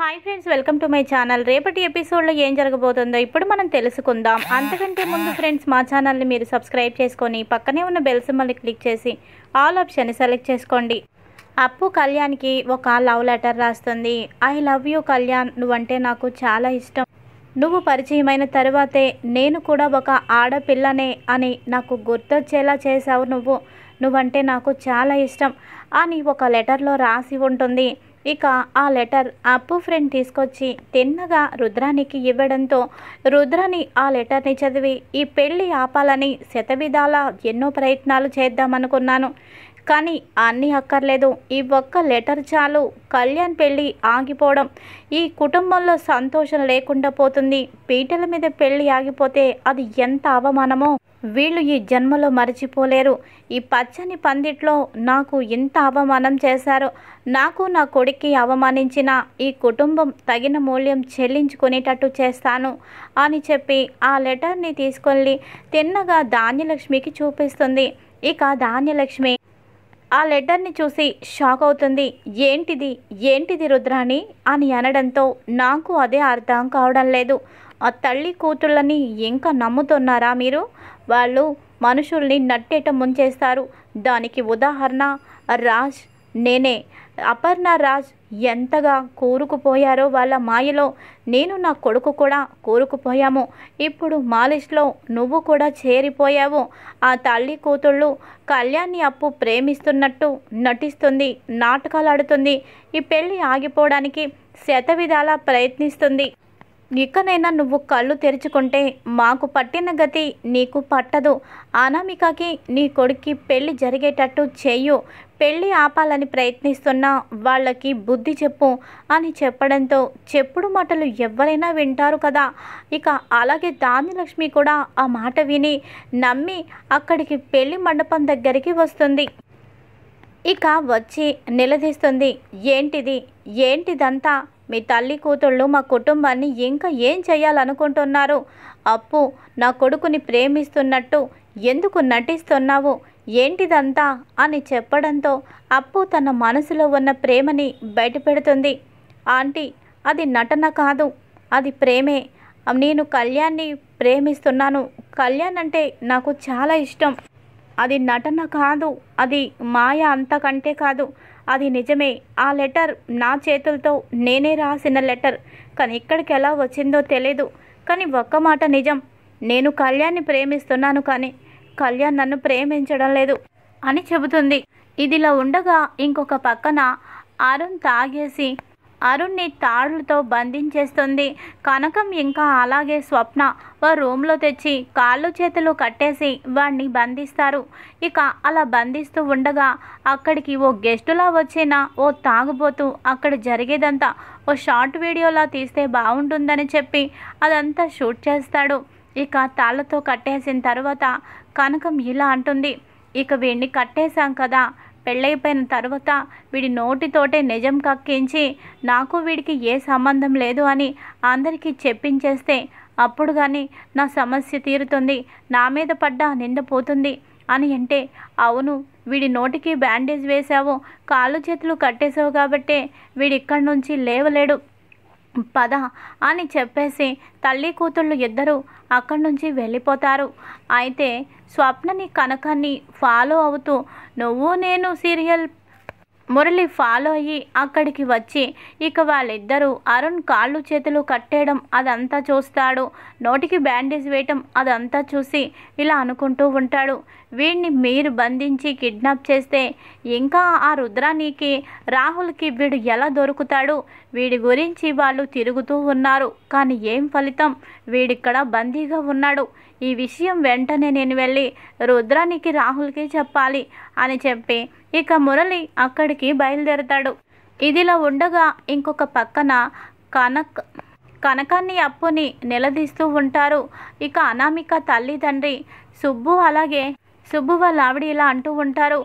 hi friends welcome to my channel రేపటి ఎపిసోడ్లో ఏం జరగబోతుందో ఇప్పుడు మనం తెలుసుకుందాం అంతకంటే ముందు ఫ్రెండ్స్ మా ఛానల్ని మీరు సబ్స్క్రైబ్ చేసుకొని పక్కనే ఉన్న బెల్ సింబల్ని క్లిక్ చేసి ఆల్ ఆప్షన్ని సెలెక్ట్ చేసుకోండి అప్పు కళ్యాణ్కి ఒక లవ్ లెటర్ రాస్తుంది ఐ లవ్ యూ కళ్యాణ్ నువ్వంటే నాకు చాలా ఇష్టం నువ్వు పరిచయమైన తర్వాతే నేను కూడా ఒక ఆడపిల్లనే అని నాకు గుర్తొచ్చేలా చేశావు నువ్వు నువ్వంటే నాకు చాలా ఇష్టం అని ఒక లెటర్లో రాసి ఉంటుంది ఇక ఆ లెటర్ అప్పు ఫ్రెండ్ తీసుకొచ్చి తిన్నగా రుద్రానికి ఇవ్వడంతో రుద్రాని ఆ లెటర్ని చదివి ఈ పెళ్ళి ఆపాలని శతవిధాల ఎన్నో ప్రయత్నాలు చేద్దామనుకున్నాను కానీ అన్నీ అక్కర్లేదు ఈ ఒక్క లెటర్ చాలు కళ్యాణ్ పెళ్ళి ఆగిపోవడం ఈ కుటుంబంలో సంతోషం లేకుండా పోతుంది పీటల మీద పెళ్ళి ఆగిపోతే అది ఎంత అవమానమో వీళ్ళు ఈ జన్మలో మరచిపోలేరు ఈ పచ్చని పందిట్లో నాకు ఎంత అవమానం చేశారు నాకు నా కొడుక్కి అవమానించిన ఈ కుటుంబం తగిన మూల్యం చెల్లించుకునేటట్టు చేస్తాను అని చెప్పి ఆ లెటర్ని తీసుకొని తిన్నగా ధాన్యలక్ష్మికి చూపిస్తుంది ఇక ధాన్యలక్ష్మి ఆ లెటర్ని చూసి షాక్ అవుతుంది ఏంటిది ఏంటిది రుద్రాణి అని అనడంతో నాకు అదే అర్థం కావడం లేదు ఆ తల్లి కూతుళ్ళని ఇంకా నమ్ముతున్నారా మీరు వాళ్ళు మనుషుల్ని నట్టేట ముంచేస్తారు దానికి ఉదాహరణ రాజ్ నేనే అపర్ణ రాజ్ ఎంతగా కూరుకుపోయారో వాళ్ళ మాయలో నేను నా కొడుకు కూడా కూరుకుపోయాము ఇప్పుడు మాలిష్లో నువ్వు కూడా చేరిపోయావు ఆ తల్లి కూతుళ్ళు కళ్యాణి అప్పు ప్రేమిస్తున్నట్టు నటిస్తుంది నాటకాలు ఆడుతుంది ఈ పెళ్ళి ఆగిపోవడానికి శతవిధాలా ప్రయత్నిస్తుంది ఇకనైనా నువ్వు కళ్ళు తెరుచుకుంటే మాకు పట్టిన గతి నీకు పట్టదు అనామికకి నీ కొడుక్కి పెళ్లి జరిగేటట్టు చెయ్యు పెళ్లి ఆపాలని ప్రయత్నిస్తున్న వాళ్ళకి బుద్ధి చెప్పు అని చెప్పడంతో చెప్పుడు మాటలు ఎవరైనా వింటారు కదా ఇక అలాగే దానిలక్ష్మి కూడా ఆ మాట విని నమ్మి అక్కడికి పెళ్లి మండపం దగ్గరికి వస్తుంది ఇక వచ్చి నిలదీస్తుంది ఏంటిది ఏంటిదంతా మీ తల్లి కూతుళ్ళు మా కుటుంబాన్ని ఇంకా ఏం చేయాలనుకుంటున్నారు అప్పు నా కొడుకుని ప్రేమిస్తున్నట్టు ఎందుకు నటిస్తున్నావు ఏంటిదంతా అని చెప్పడంతో అప్పు తన మనసులో ఉన్న ప్రేమని బయటపెడుతుంది ఆంటీ అది నటన కాదు అది ప్రేమే నేను కళ్యాణ్ని ప్రేమిస్తున్నాను కళ్యాణ్ అంటే నాకు చాలా ఇష్టం అది నటన కాదు అది మాయ అంతకంటే కాదు అది నిజమే ఆ లెటర్ నా చేతులతో నేనే రాసిన లెటర్ కానీ ఇక్కడికి ఎలా వచ్చిందో తెలీదు కానీ ఒక్క మాట నిజం నేను కళ్యాణ్ని ప్రేమిస్తున్నాను కానీ కళ్యాణ్ నన్ను ప్రేమించడం లేదు అని చెబుతుంది ఇదిలా ఉండగా ఇంకొక పక్కన అరుణ్ తాగేసి అరుణ్ని తాళ్లతో బంధించేస్తుంది కనకం ఇంకా అలాగే స్వప్న ఓ రూమ్లో తెచ్చి కాళ్ళు చేతులు కట్టేసి వాణ్ణి బంధిస్తారు ఇక అలా బంధిస్తూ ఉండగా అక్కడికి ఓ గెస్టులా వచ్చిన ఓ తాగుబోతూ అక్కడ జరిగేదంతా ఓ షార్ట్ వీడియోలా తీస్తే బాగుంటుందని చెప్పి అదంతా షూట్ చేస్తాడు ఇక తాళ్ళతో కట్టేసిన తర్వాత కనకం ఇలా అంటుంది ఇక వీడిని కట్టేశాం కదా పెళ్ళైపోయిన తర్వాత వీడి నోటితోటే నిజం కక్కించి నాకు వీడికి ఏ సంబంధం లేదు అని అందరికీ చెప్పించేస్తే అప్పుడు కానీ నా సమస్య తీరుతుంది నా మీద పడ్డ నింద పోతుంది అని అంటే అవును వీడి నోటికి బ్యాండేజ్ వేశావు కాళ్ళు చేతులు కట్టేశావు కాబట్టే వీడిక్కడి నుంచి లేవలేడు పద అని చెప్పేసి తల్లి కూతుళ్ళు ఇద్దరు అక్కడి నుంచి వెళ్ళిపోతారు అయితే స్వప్నని కనకాన్ని ఫాలో అవుతూ నువ్వు నేను సీరియల్ మురళి ఫాలో అయ్యి అక్కడికి వచ్చి ఇక వాళ్ళిద్దరూ అరుణ్ కాళ్ళు చేతులు కట్టేయడం అదంతా చూస్తాడు నోటికి బ్యాండేజ్ వేయటం అదంతా చూసి ఇలా అనుకుంటూ ఉంటాడు వీడిని మీరు బంధించి కిడ్నాప్ చేస్తే ఇంకా ఆ రుద్రానికి రాహుల్కి వీడు ఎలా దొరుకుతాడు వీడి గురించి వాళ్ళు తిరుగుతూ ఉన్నారు కానీ ఏం ఫలితం వీడిక్కడ బందీగా ఉన్నాడు ఈ విషయం వెంటనే నేను వెళ్ళి రుద్రానికి రాహుల్కి చెప్పాలి అని చెప్పి ఇక మురళి అక్కడికి బయలుదేరతాడు ఇదిలా ఉండగా ఇంకొక పక్కన కనక్ కనకాన్ని అప్పుని నిలదీస్తూ ఉంటారు ఇక అనామిక తల్లిదండ్రి సుబ్బు అలాగే సుబ్బు వాళ్ళ ఆవిడ ఇలా అంటూ ఉంటారు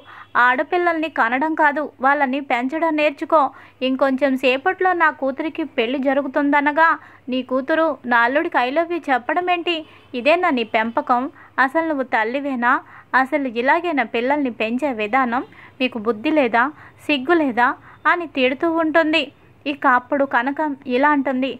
ఆడపిల్లల్ని కనడం కాదు వాళ్ళని పెంచడం నేర్చుకో ఇంకొంచెం సేపట్లో నా కూతురికి పెళ్లి జరుగుతుందనగా నీ కూతురు నా అల్లుడికి ఐ లవ్ యూ చెప్పడం ఏంటి ఇదేనా నీ పెంపకం అసలు నువ్వు తల్లివేనా అసలు ఇలాగే నా పిల్లల్ని పెంచే విధానం మీకు బుద్ధి లేదా సిగ్గు లేదా అని తిడుతూ ఉంటుంది ఇక అప్పుడు కనకం ఇలా అంటుంది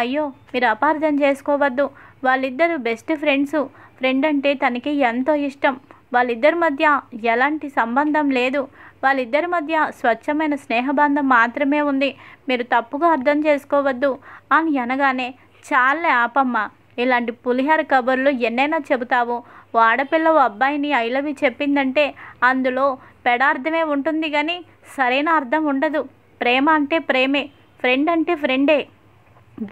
అయ్యో మీరు అపార్థం చేసుకోవద్దు వాళ్ళిద్దరూ బెస్ట్ ఫ్రెండ్స్ ఫ్రెండ్ అంటే తనకి ఎంతో ఇష్టం వాళ్ళిద్దరి మధ్య ఎలాంటి సంబంధం లేదు వాళ్ళిద్దరి మధ్య స్వచ్ఛమైన స్నేహబంధం మాత్రమే ఉంది మీరు తప్పుగా అర్థం చేసుకోవద్దు అని అనగానే చాలే ఆపమ్మ ఇలాంటి పులిహార కబుర్లు ఎన్నైనా చెబుతావు వాడపిల్ల ఓ అబ్బాయిని ఐ చెప్పిందంటే అందులో పెడార్థమే ఉంటుంది కానీ సరైన అర్థం ఉండదు ప్రేమ అంటే ప్రేమే ఫ్రెండ్ అంటే ఫ్రెండే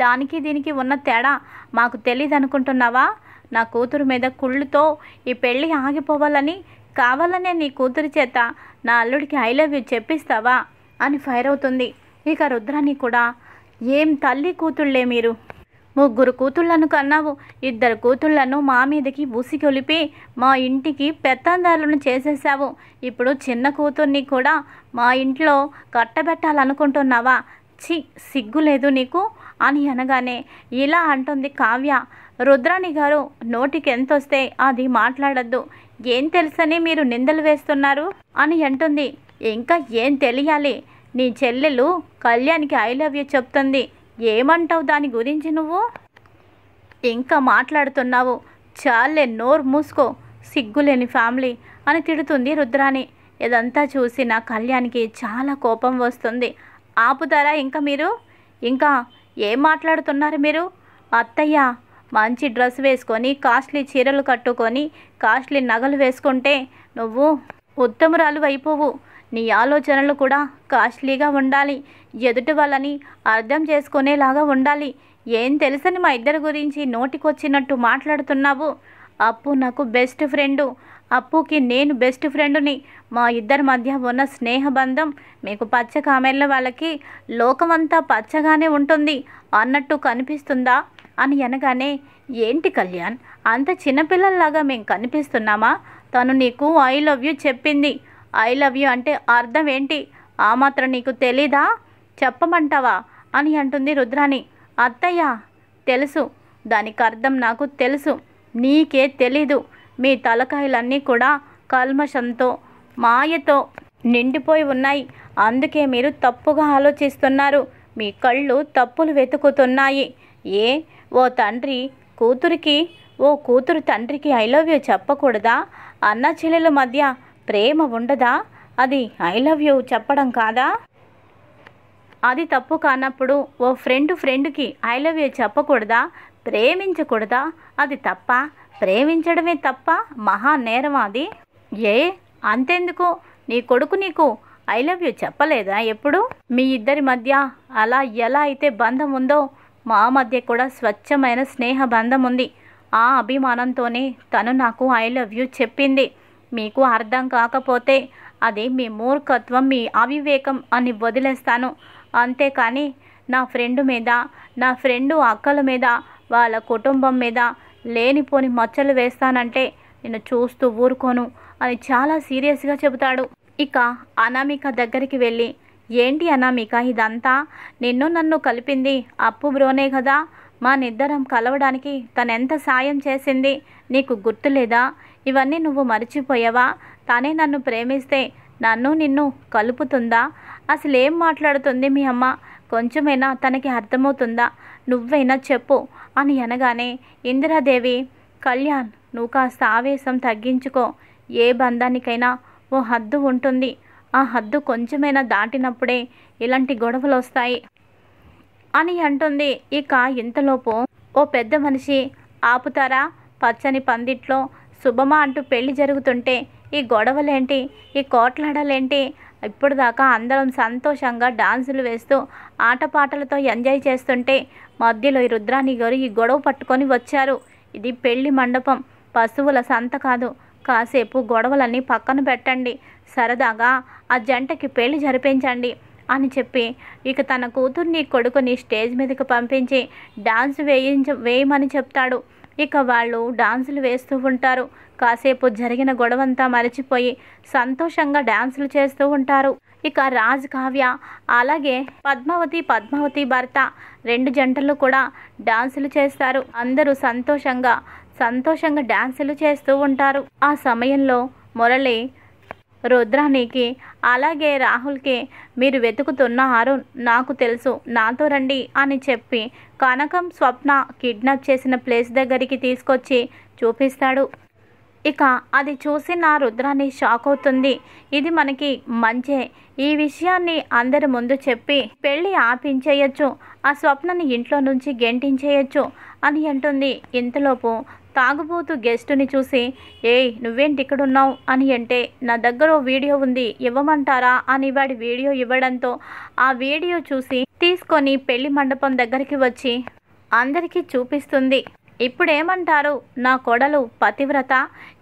దానికి దీనికి ఉన్న తేడా మాకు తెలియదు అనుకుంటున్నావా నా కూతురు మీద కుళ్ళుతో ఈ పెళ్ళి ఆగిపోవాలని కావాలనే నీ కూతురి చేత నా అల్లుడికి ఐ లవ్ యూ చెప్పిస్తావా అని ఫైర్ అవుతుంది ఇక రుద్రాని కూడా ఏం తల్లి కూతుళ్ళే మీరు ముగ్గురు కూతుళ్లను కన్నావు ఇద్దరు కూతుళ్లను మా మీదకి ఉసిగొలిపి మా ఇంటికి పెత్తందారులను చేసేసావు ఇప్పుడు చిన్న కూతుర్ని కూడా మా ఇంట్లో కట్టబెట్టాలనుకుంటున్నావా చి సిగ్గు లేదు నీకు అని అనగానే ఇలా అంటుంది కావ్య రుద్రాణి గారు నోటికి ఎంత వస్తే అది మాట్లాడద్దు ఏం తెలుసని మీరు నిందలు వేస్తున్నారు అని అంటుంది ఇంకా ఏం తెలియాలి నీ చెల్లెలు కళ్యాణ్కి ఐ లవ్ యూ చెప్తుంది ఏమంటావు దాని గురించి నువ్వు ఇంకా మాట్లాడుతున్నావు చాలే నోరు మూసుకో సిగ్గులేని ఫ్యామిలీ అని తిడుతుంది రుద్రాణి ఇదంతా చూసి నా కళ్యాణ్కి చాలా కోపం వస్తుంది ఆపుతారా ఇంకా మీరు ఇంకా ఏం మాట్లాడుతున్నారు మీరు అత్తయ్య మంచి డ్రెస్ వేసుకొని కాస్ట్లీ చీరలు కట్టుకొని కాస్ట్లీ నగలు వేసుకుంటే నువ్వు ఉత్తమురాలు అయిపోవు నీ ఆలోచనలు కూడా కాస్ట్లీగా ఉండాలి ఎదుటి వాళ్ళని అర్థం చేసుకునేలాగా ఉండాలి ఏం తెలుసని మా ఇద్దరి గురించి నోటికొచ్చినట్టు మాట్లాడుతున్నావు అప్పు నాకు బెస్ట్ ఫ్రెండు అప్పుకి నేను బెస్ట్ ఫ్రెండ్ని మా ఇద్దరి మధ్య ఉన్న స్నేహబంధం మీకు పచ్చ కామెళ్ళ వాళ్ళకి లోకమంతా పచ్చగానే ఉంటుంది అన్నట్టు కనిపిస్తుందా అని అనగానే ఏంటి కళ్యాణ్ అంత చిన్నపిల్లల్లాగా మేము కనిపిస్తున్నామా తను నీకు ఐ లవ్ యూ చెప్పింది ఐ లవ్ యూ అంటే అర్థం ఏంటి ఆ మాత్రం నీకు తెలీదా చెప్పమంటావా అని అంటుంది రుద్రాణి అత్తయ్య తెలుసు దానికి అర్థం నాకు తెలుసు నీకే తెలీదు మీ తలకాయలన్నీ కూడా కల్మషంతో మాయతో నిండిపోయి ఉన్నాయి అందుకే మీరు తప్పుగా ఆలోచిస్తున్నారు మీ కళ్ళు తప్పులు వెతుకుతున్నాయి ఏ ఓ తండ్రి కూతురికి ఓ కూతురు తండ్రికి ఐ లవ్ యూ చెప్పకూడదా అన్న చెల్లెల మధ్య ప్రేమ ఉండదా అది ఐ లవ్ యూ చెప్పడం కాదా అది తప్పు కానప్పుడు ఓ ఫ్రెండ్ ఫ్రెండ్కి ఐ లవ్ యూ చెప్పకూడదా ప్రేమించకూడదా అది తప్ప ప్రేమించడమే తప్ప మహా నేరం అది ఏ అంతెందుకు నీ కొడుకు నీకు ఐ లవ్ యూ చెప్పలేదా ఎప్పుడు మీ ఇద్దరి మధ్య అలా ఎలా అయితే బంధం ఉందో మా మధ్య కూడా స్వచ్ఛమైన స్నేహ బంధం ఉంది ఆ అభిమానంతోనే తను నాకు ఐ లవ్ యూ చెప్పింది మీకు అర్థం కాకపోతే అది మీ మూర్ఖత్వం మీ అవివేకం అని వదిలేస్తాను అంతేకాని నా ఫ్రెండ్ మీద నా ఫ్రెండు అక్కల మీద వాళ్ళ కుటుంబం మీద లేనిపోని మచ్చలు వేస్తానంటే నిన్ను చూస్తూ ఊరుకోను అని చాలా సీరియస్గా చెబుతాడు ఇక అనామిక దగ్గరికి వెళ్ళి ఏంటి అనామిక ఇదంతా నిన్ను నన్ను కలిపింది అప్పు బ్రోనే కదా మా నిద్దరం కలవడానికి తనెంత సాయం చేసింది నీకు గుర్తులేదా ఇవన్నీ నువ్వు మర్చిపోయావా తనే నన్ను ప్రేమిస్తే నన్ను నిన్ను కలుపుతుందా అసలు ఏం మాట్లాడుతుంది మీ అమ్మ కొంచెమైనా తనకి అర్థమవుతుందా నువ్వైనా చెప్పు అని అనగానే ఇందిరాదేవి కళ్యాణ్ నువ్వు కాస్త ఆవేశం తగ్గించుకో ఏ బంధానికైనా ఓ హద్దు ఉంటుంది ఆ హద్దు కొంచెమైనా దాటినప్పుడే ఇలాంటి గొడవలు వస్తాయి అని అంటుంది ఇక ఇంతలోపు ఓ పెద్ద మనిషి ఆపుతారా పచ్చని పందిట్లో శుభమా అంటూ పెళ్లి జరుగుతుంటే ఈ గొడవలేంటి ఈ కోట్లాడలేంటి ఇప్పటిదాకా అందరం సంతోషంగా డాన్సులు వేస్తూ ఆటపాటలతో ఎంజాయ్ చేస్తుంటే మధ్యలో ఈ రుద్రాని గారు ఈ గొడవ పట్టుకొని వచ్చారు ఇది పెళ్లి మండపం పశువుల సంత కాదు కాసేపు గొడవలన్నీ పక్కన పెట్టండి సరదాగా ఆ జంటకి పెళ్లి జరిపించండి అని చెప్పి ఇక తన కూతుర్ని కొడుకుని స్టేజ్ మీదకి పంపించి డాన్స్ వేయించ వేయమని చెప్తాడు ఇక వాళ్ళు డాన్సులు వేస్తూ ఉంటారు కాసేపు జరిగిన గొడవంతా మరచిపోయి సంతోషంగా డాన్సులు చేస్తూ ఉంటారు ఇక రాజ్ కావ్య అలాగే పద్మావతి పద్మావతి భర్త రెండు జంటలు కూడా డాన్సులు చేస్తారు అందరూ సంతోషంగా సంతోషంగా డాన్సులు చేస్తూ ఉంటారు ఆ సమయంలో మురళి రుద్రానికి అలాగే రాహుల్కి మీరు వెతుకుతున్న అరుణ్ నాకు తెలుసు నాతో రండి అని చెప్పి కనకం స్వప్న కిడ్నాప్ చేసిన ప్లేస్ దగ్గరికి తీసుకొచ్చి చూపిస్తాడు ఇక అది చూసి నా రుద్రాన్ని షాక్ అవుతుంది ఇది మనకి మంచే ఈ విషయాన్ని అందరి ముందు చెప్పి పెళ్ళి ఆపించేయచ్చు ఆ స్వప్నని ఇంట్లో నుంచి గెంటించేయచ్చు అని అంటుంది ఇంతలోపు తాగుబోతు గెస్టుని చూసి ఏయ్ నువ్వేంటి ఇక్కడున్నావు అని అంటే నా దగ్గర వీడియో ఉంది ఇవ్వమంటారా అని వాడి వీడియో ఇవ్వడంతో ఆ వీడియో చూసి తీసుకొని పెళ్లి మండపం దగ్గరికి వచ్చి అందరికీ చూపిస్తుంది ఇప్పుడేమంటారు నా కొడలు పతివ్రత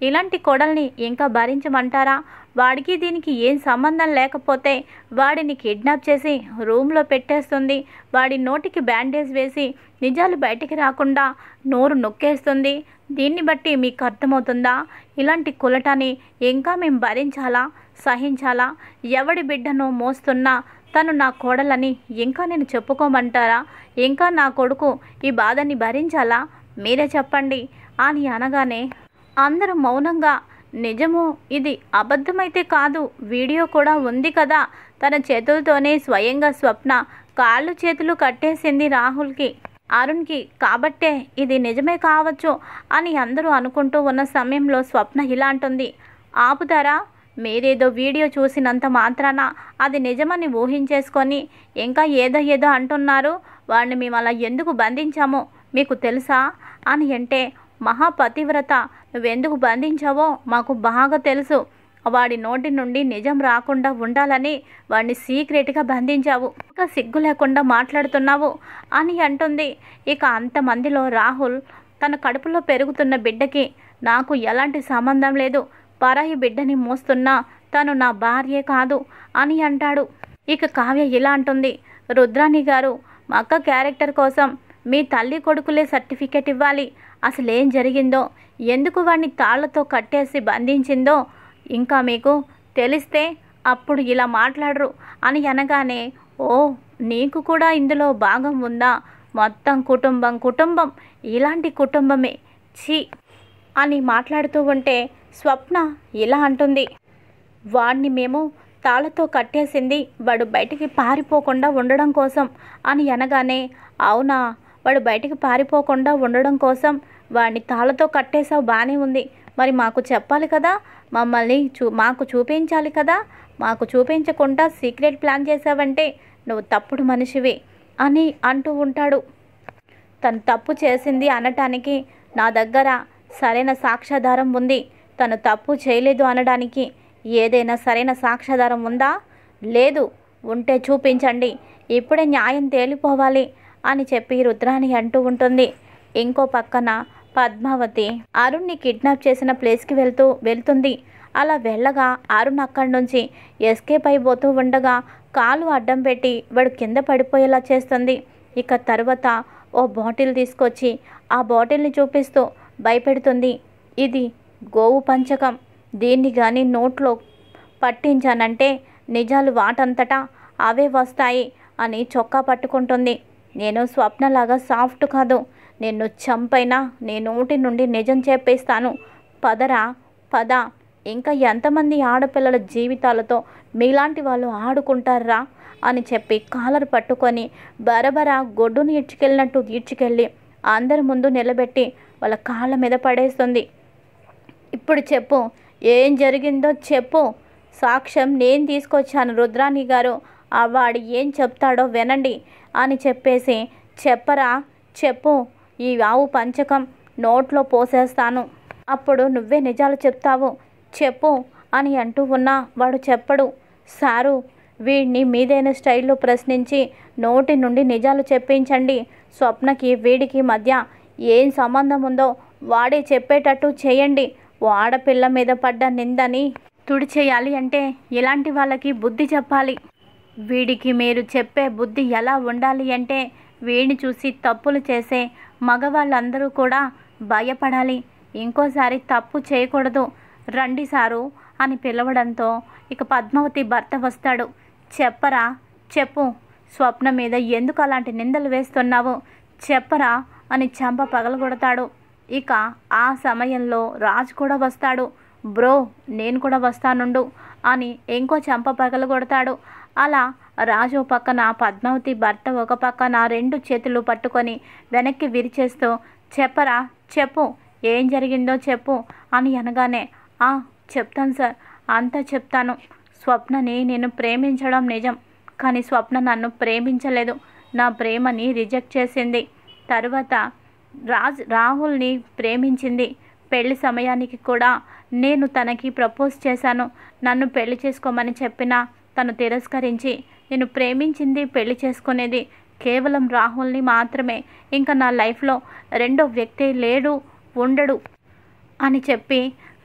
ఇలాంటి కొడల్ని ఇంకా భరించమంటారా వాడికి దీనికి ఏం సంబంధం లేకపోతే వాడిని కిడ్నాప్ చేసి రూమ్లో పెట్టేస్తుంది వాడి నోటికి బ్యాండేజ్ వేసి నిజాలు బయటికి రాకుండా నోరు నొక్కేస్తుంది దీన్ని బట్టి మీకు అర్థమవుతుందా ఇలాంటి కులటని ఇంకా మేము భరించాలా సహించాలా ఎవడి బిడ్డను మోస్తున్నా తను నా కోడలని ఇంకా నేను చెప్పుకోమంటారా ఇంకా నా కొడుకు ఈ బాధని భరించాలా మీరే చెప్పండి అని అనగానే అందరూ మౌనంగా నిజము ఇది అబద్ధమైతే కాదు వీడియో కూడా ఉంది కదా తన చేతులతోనే స్వయంగా స్వప్న కాళ్ళు చేతులు కట్టేసింది రాహుల్కి అరుణ్కి కాబట్టే ఇది నిజమే కావచ్చు అని అందరూ అనుకుంటూ ఉన్న సమయంలో స్వప్న ఇలా అంటుంది ఆపుతారా మీరేదో వీడియో చూసినంత మాత్రాన అది నిజమని ఊహించేసుకొని ఇంకా ఏదో ఏదో అంటున్నారు వాడిని మేము అలా ఎందుకు బంధించాము మీకు తెలుసా అని అంటే మహాపతివ్రత నువ్వెందుకు బంధించావో మాకు బాగా తెలుసు వాడి నోటి నుండి నిజం రాకుండా ఉండాలని వాడిని సీక్రెట్గా బంధించావు ఇంకా సిగ్గు లేకుండా మాట్లాడుతున్నావు అని అంటుంది ఇక అంతమందిలో రాహుల్ తన కడుపులో పెరుగుతున్న బిడ్డకి నాకు ఎలాంటి సంబంధం లేదు పరాయి బిడ్డని మోస్తున్నా తను నా భార్యే కాదు అని అంటాడు ఇక కావ్య ఇలా అంటుంది రుద్రాణి గారు మా అక్క క్యారెక్టర్ కోసం మీ తల్లి కొడుకులే సర్టిఫికెట్ ఇవ్వాలి అసలు ఏం జరిగిందో ఎందుకు వాడిని తాళ్లతో కట్టేసి బంధించిందో ఇంకా మీకు తెలిస్తే అప్పుడు ఇలా మాట్లాడరు అని అనగానే ఓ నీకు కూడా ఇందులో భాగం ఉందా మొత్తం కుటుంబం కుటుంబం ఇలాంటి కుటుంబమే ఛీ అని మాట్లాడుతూ ఉంటే స్వప్న ఇలా అంటుంది వాడిని మేము తాళతో కట్టేసింది వాడు బయటికి పారిపోకుండా ఉండడం కోసం అని అనగానే అవునా వాడు బయటికి పారిపోకుండా ఉండడం కోసం వాడిని తాళ్ళతో కట్టేసావు బాగానే ఉంది మరి మాకు చెప్పాలి కదా మమ్మల్ని చూ మాకు చూపించాలి కదా మాకు చూపించకుండా సీక్రెట్ ప్లాన్ చేసావంటే నువ్వు తప్పుడు మనిషివి అని అంటూ ఉంటాడు తను తప్పు చేసింది అనటానికి నా దగ్గర సరైన సాక్ష్యాధారం ఉంది తను తప్పు చేయలేదు అనడానికి ఏదైనా సరైన సాక్ష్యాధారం ఉందా లేదు ఉంటే చూపించండి ఇప్పుడే న్యాయం తేలిపోవాలి అని చెప్పి రుద్రాని అంటూ ఉంటుంది ఇంకో పక్కన పద్మావతి అరుణ్ని కిడ్నాప్ చేసిన ప్లేస్కి వెళ్తూ వెళ్తుంది అలా వెళ్ళగా అరుణ్ అక్కడి నుంచి ఎస్కేప్ అయిపోతూ ఉండగా కాలు అడ్డం పెట్టి వాడు కింద పడిపోయేలా చేస్తుంది ఇక తర్వాత ఓ బాటిల్ తీసుకొచ్చి ఆ బాటిల్ని చూపిస్తూ భయపెడుతుంది ఇది గోవు పంచకం దీన్ని కానీ నోట్లో పట్టించానంటే నిజాలు వాటంతటా అవే వస్తాయి అని చొక్కా పట్టుకుంటుంది నేను స్వప్నలాగా సాఫ్ట్ కాదు నిన్ను చంపైనా నీ నోటి నుండి నిజం చెప్పేస్తాను పదరా పద ఇంకా ఎంతమంది ఆడపిల్లల జీవితాలతో మీలాంటి వాళ్ళు ఆడుకుంటారా అని చెప్పి కాలర్ పట్టుకొని బరబర గొడ్డును ఇడ్చుకెళ్ళినట్టు ఈడ్చుకెళ్ళి అందరి ముందు నిలబెట్టి వాళ్ళ కాళ్ళ మీద పడేస్తుంది ఇప్పుడు చెప్పు ఏం జరిగిందో చెప్పు సాక్ష్యం నేను తీసుకొచ్చాను రుద్రాణి గారు ఆ వాడు ఏం చెప్తాడో వినండి అని చెప్పేసి చెప్పరా చెప్పు ఈ ఆవు పంచకం నోట్లో పోసేస్తాను అప్పుడు నువ్వే నిజాలు చెప్తావు చెప్పు అని అంటూ ఉన్నా వాడు చెప్పడు సారు వీడిని మీదైన స్టైల్లో ప్రశ్నించి నోటి నుండి నిజాలు చెప్పించండి స్వప్నకి వీడికి మధ్య ఏం సంబంధం ఉందో వాడే చెప్పేటట్టు చేయండి వాడపిల్ల మీద పడ్డ నిందని తుడిచేయాలి అంటే ఇలాంటి వాళ్ళకి బుద్ధి చెప్పాలి వీడికి మీరు చెప్పే బుద్ధి ఎలా ఉండాలి అంటే వీడిని చూసి తప్పులు చేసే మగవాళ్ళందరూ కూడా భయపడాలి ఇంకోసారి తప్పు చేయకూడదు రండి సారు అని పిలవడంతో ఇక పద్మావతి భర్త వస్తాడు చెప్పరా చెప్పు స్వప్న మీద ఎందుకు అలాంటి నిందలు వేస్తున్నావు చెప్పరా అని చెంప పగలగొడతాడు ఇక ఆ సమయంలో రాజు కూడా వస్తాడు బ్రో నేను కూడా వస్తానుండు అని ఇంకో చెంప పగలగొడతాడు అలా రాజు పక్కన పద్మావతి భర్త ఒక పక్కన రెండు చేతులు పట్టుకొని వెనక్కి విరిచేస్తూ చెప్పరా చెప్పు ఏం జరిగిందో చెప్పు అని అనగానే ఆ చెప్తాను సార్ అంతా చెప్తాను స్వప్నని నేను ప్రేమించడం నిజం కానీ స్వప్న నన్ను ప్రేమించలేదు నా ప్రేమని రిజెక్ట్ చేసింది తరువాత రాజ్ రాహుల్ని ప్రేమించింది పెళ్లి సమయానికి కూడా నేను తనకి ప్రపోజ్ చేశాను నన్ను పెళ్లి చేసుకోమని చెప్పినా తను తిరస్కరించి నేను ప్రేమించింది పెళ్లి చేసుకునేది కేవలం రాహుల్ని మాత్రమే ఇంకా నా లైఫ్లో రెండో వ్యక్తి లేడు ఉండడు అని చెప్పి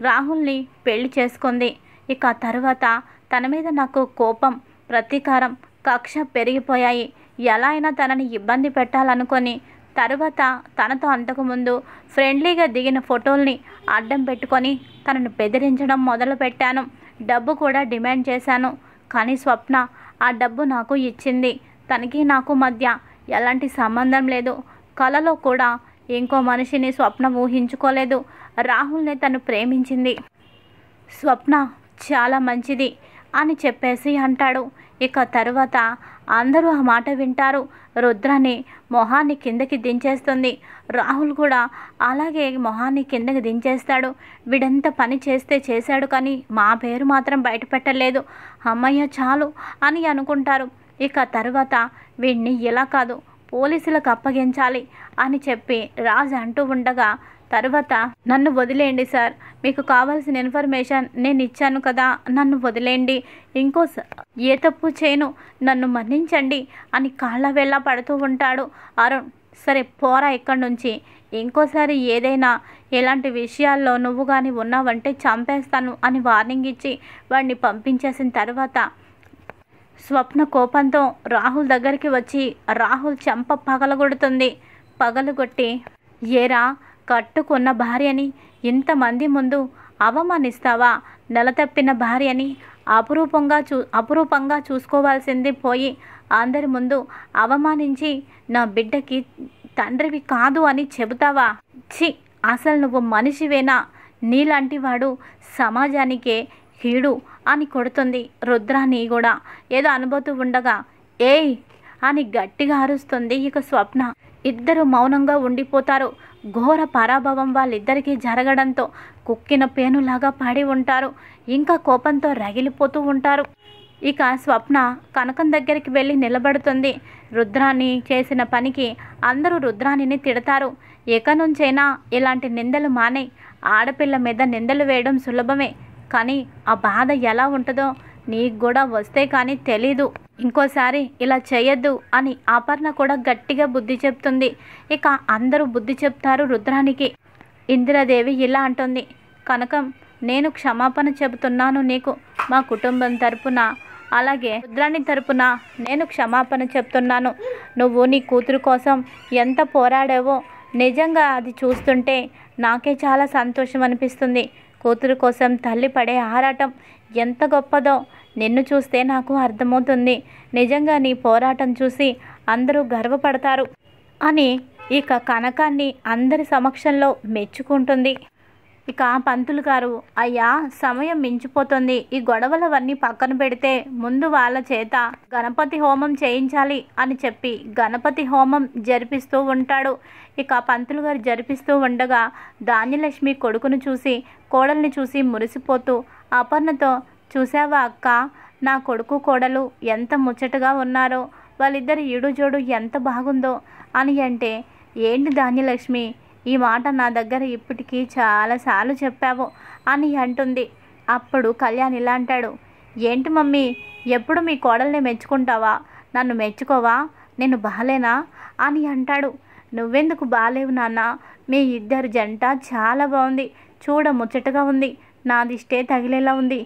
రాహుల్ని పెళ్లి చేసుకుంది ఇక తర్వాత తన మీద నాకు కోపం ప్రతీకారం కక్ష పెరిగిపోయాయి ఎలా అయినా తనని ఇబ్బంది పెట్టాలనుకొని తర్వాత తనతో అంతకుముందు ఫ్రెండ్లీగా దిగిన ఫోటోల్ని అడ్డం పెట్టుకొని తనను బెదిరించడం మొదలుపెట్టాను డబ్బు కూడా డిమాండ్ చేశాను కానీ స్వప్న ఆ డబ్బు నాకు ఇచ్చింది తనకి నాకు మధ్య ఎలాంటి సంబంధం లేదు కలలో కూడా ఇంకో మనిషిని స్వప్న ఊహించుకోలేదు రాహుల్ని తను ప్రేమించింది స్వప్న చాలా మంచిది అని చెప్పేసి అంటాడు ఇక తరువాత అందరూ ఆ మాట వింటారు రుద్రని మొహాన్ని కిందకి దించేస్తుంది రాహుల్ కూడా అలాగే మొహాన్ని కిందకి దించేస్తాడు వీడంత పని చేస్తే చేశాడు కానీ మా పేరు మాత్రం బయట పెట్టలేదు అమ్మయ్య చాలు అని అనుకుంటారు ఇక తరువాత వీడిని ఇలా కాదు పోలీసులకు అప్పగించాలి అని చెప్పి రాజు అంటూ ఉండగా తర్వాత నన్ను వదిలేయండి సార్ మీకు కావాల్సిన ఇన్ఫర్మేషన్ నేను ఇచ్చాను కదా నన్ను వదిలేయండి ఇంకో ఏ తప్పు చేయను నన్ను మన్నించండి అని కాళ్ళ వేళ పడుతూ ఉంటాడు అరుణ్ సరే పోరా ఇక్కడి నుంచి ఇంకోసారి ఏదైనా ఎలాంటి విషయాల్లో నువ్వు కానీ ఉన్నావంటే చంపేస్తాను అని వార్నింగ్ ఇచ్చి వాడిని పంపించేసిన తర్వాత స్వప్న కోపంతో రాహుల్ దగ్గరికి వచ్చి రాహుల్ చెంప పగలగొడుతుంది పగలగొట్టి ఏరా కట్టుకున్న భార్యని ఇంతమంది ముందు అవమానిస్తావా నెలతప్పిన భార్యని అపురూపంగా చూ అపురూపంగా చూసుకోవాల్సింది పోయి అందరి ముందు అవమానించి నా బిడ్డకి తండ్రివి కాదు అని చెబుతావా చి అసలు నువ్వు మనిషివేనా నీలాంటి వాడు సమాజానికే హీడు అని కొడుతుంది రుద్రాని కూడా ఏదో అనుభూతి ఉండగా ఏయ్ అని గట్టిగా అరుస్తుంది ఇక స్వప్న ఇద్దరు మౌనంగా ఉండిపోతారు ఘోర పరాభవం వాళ్ళిద్దరికీ జరగడంతో కుక్కిన పేనులాగా పడి ఉంటారు ఇంకా కోపంతో రగిలిపోతూ ఉంటారు ఇక స్వప్న కనకం దగ్గరికి వెళ్ళి నిలబడుతుంది రుద్రాన్ని చేసిన పనికి అందరూ రుద్రాణిని తిడతారు ఇక నుంచైనా ఇలాంటి నిందలు మానే ఆడపిల్ల మీద నిందలు వేయడం సులభమే కానీ ఆ బాధ ఎలా ఉంటుందో నీకు కూడా వస్తే కానీ తెలీదు ఇంకోసారి ఇలా చేయొద్దు అని ఆపర్ణ కూడా గట్టిగా బుద్ధి చెప్తుంది ఇక అందరూ బుద్ధి చెప్తారు రుద్రానికి ఇందిరాదేవి ఇలా అంటుంది కనకం నేను క్షమాపణ చెబుతున్నాను నీకు మా కుటుంబం తరపున అలాగే రుద్రాని తరపున నేను క్షమాపణ చెప్తున్నాను నువ్వు నీ కూతురు కోసం ఎంత పోరాడావో నిజంగా అది చూస్తుంటే నాకే చాలా సంతోషం అనిపిస్తుంది కూతురు కోసం తల్లి పడే ఆరాటం ఎంత గొప్పదో నిన్ను చూస్తే నాకు అర్థమవుతుంది నిజంగా నీ పోరాటం చూసి అందరూ గర్వపడతారు అని ఇక కనకాన్ని అందరి సమక్షంలో మెచ్చుకుంటుంది ఇక పంతులు గారు అయ్యా సమయం మించిపోతుంది ఈ గొడవలవన్నీ పక్కన పెడితే ముందు వాళ్ళ చేత గణపతి హోమం చేయించాలి అని చెప్పి గణపతి హోమం జరిపిస్తూ ఉంటాడు ఇక పంతులు గారు జరిపిస్తూ ఉండగా ధాన్యలక్ష్మి కొడుకును చూసి కోడల్ని చూసి మురిసిపోతూ అపర్ణతో చూసావా అక్క నా కొడుకు కోడలు ఎంత ముచ్చటగా ఉన్నారో వాళ్ళిద్దరి ఈడు జోడు ఎంత బాగుందో అని అంటే ఏంటి ధాన్యలక్ష్మి ఈ మాట నా దగ్గర ఇప్పటికీ చాలాసార్లు చెప్పావు అని అంటుంది అప్పుడు కళ్యాణ్ ఇలా అంటాడు ఏంటి మమ్మీ ఎప్పుడు మీ కోడల్ని మెచ్చుకుంటావా నన్ను మెచ్చుకోవా నేను బాలేనా అని అంటాడు నువ్వెందుకు బాలేవు నాన్న మీ ఇద్దరు జంట చాలా బాగుంది చూడ ముచ్చటగా ఉంది నా దిష్టే తగిలేలా ఉంది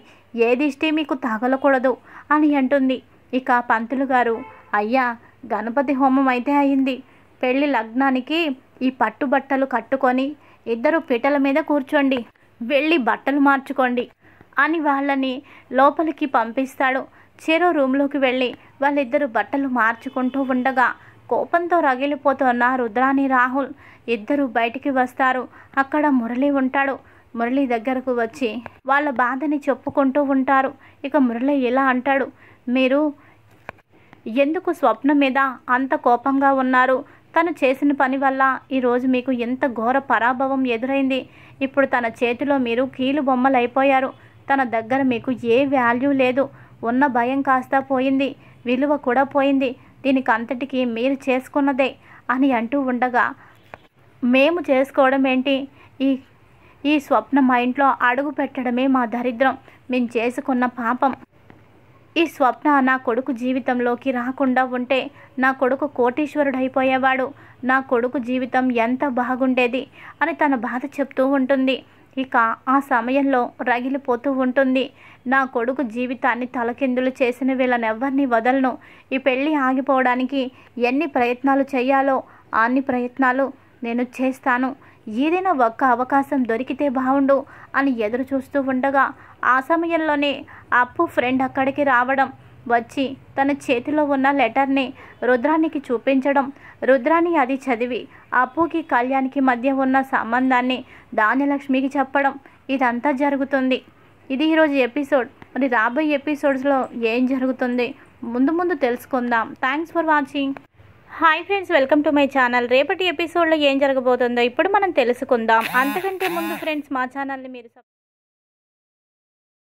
ఏ దిష్టి మీకు తగలకూడదు అని అంటుంది ఇక పంతులు గారు అయ్యా గణపతి హోమం అయితే అయింది పెళ్ళి లగ్నానికి ఈ పట్టుబట్టలు కట్టుకొని ఇద్దరు పిటల మీద కూర్చోండి వెళ్ళి బట్టలు మార్చుకోండి అని వాళ్ళని లోపలికి పంపిస్తాడు చెరో రూమ్లోకి వెళ్ళి వాళ్ళిద్దరు బట్టలు మార్చుకుంటూ ఉండగా కోపంతో రగిలిపోతున్న రుద్రాని రాహుల్ ఇద్దరు బయటికి వస్తారు అక్కడ మురళి ఉంటాడు మురళి దగ్గరకు వచ్చి వాళ్ళ బాధని చెప్పుకుంటూ ఉంటారు ఇక మురళి ఇలా అంటాడు మీరు ఎందుకు స్వప్న మీద అంత కోపంగా ఉన్నారు తను చేసిన పని వల్ల ఈరోజు మీకు ఎంత ఘోర పరాభవం ఎదురైంది ఇప్పుడు తన చేతిలో మీరు కీలు బొమ్మలైపోయారు తన దగ్గర మీకు ఏ వాల్యూ లేదు ఉన్న భయం కాస్త పోయింది విలువ కూడా పోయింది దీనికి అంతటికీ మీరు చేసుకున్నదే అని అంటూ ఉండగా మేము చేసుకోవడం ఏంటి ఈ ఈ స్వప్న మా ఇంట్లో అడుగు పెట్టడమే మా దరిద్రం మేము చేసుకున్న పాపం ఈ స్వప్న నా కొడుకు జీవితంలోకి రాకుండా ఉంటే నా కొడుకు అయిపోయేవాడు నా కొడుకు జీవితం ఎంత బాగుండేది అని తన బాధ చెప్తూ ఉంటుంది ఇక ఆ సమయంలో రగిలిపోతూ ఉంటుంది నా కొడుకు జీవితాన్ని తలకిందులు చేసిన వీళ్ళనెవ్వరిని వదలను ఈ పెళ్ళి ఆగిపోవడానికి ఎన్ని ప్రయత్నాలు చేయాలో అన్ని ప్రయత్నాలు నేను చేస్తాను ఏదైనా ఒక్క అవకాశం దొరికితే బాగుండు అని ఎదురు చూస్తూ ఉండగా ఆ సమయంలోనే అప్పు ఫ్రెండ్ అక్కడికి రావడం వచ్చి తన చేతిలో ఉన్న లెటర్ని రుద్రానికి చూపించడం రుద్రాని అది చదివి అప్పుకి కళ్యాణ్కి మధ్య ఉన్న సంబంధాన్ని ధాన్యలక్ష్మికి చెప్పడం ఇదంతా జరుగుతుంది ఇది ఈరోజు ఎపిసోడ్ మరి రాబోయే ఎపిసోడ్స్లో ఏం జరుగుతుంది ముందు ముందు తెలుసుకుందాం thanks for watching hi friends welcome to my channel రేపటి ఎపిసోడ్లో ఏం జరగబోతుందో ఇప్పుడు మనం తెలుసుకుందాం అంతకంటే ముందు ఫ్రెండ్స్ మా ఛానల్ని మీరు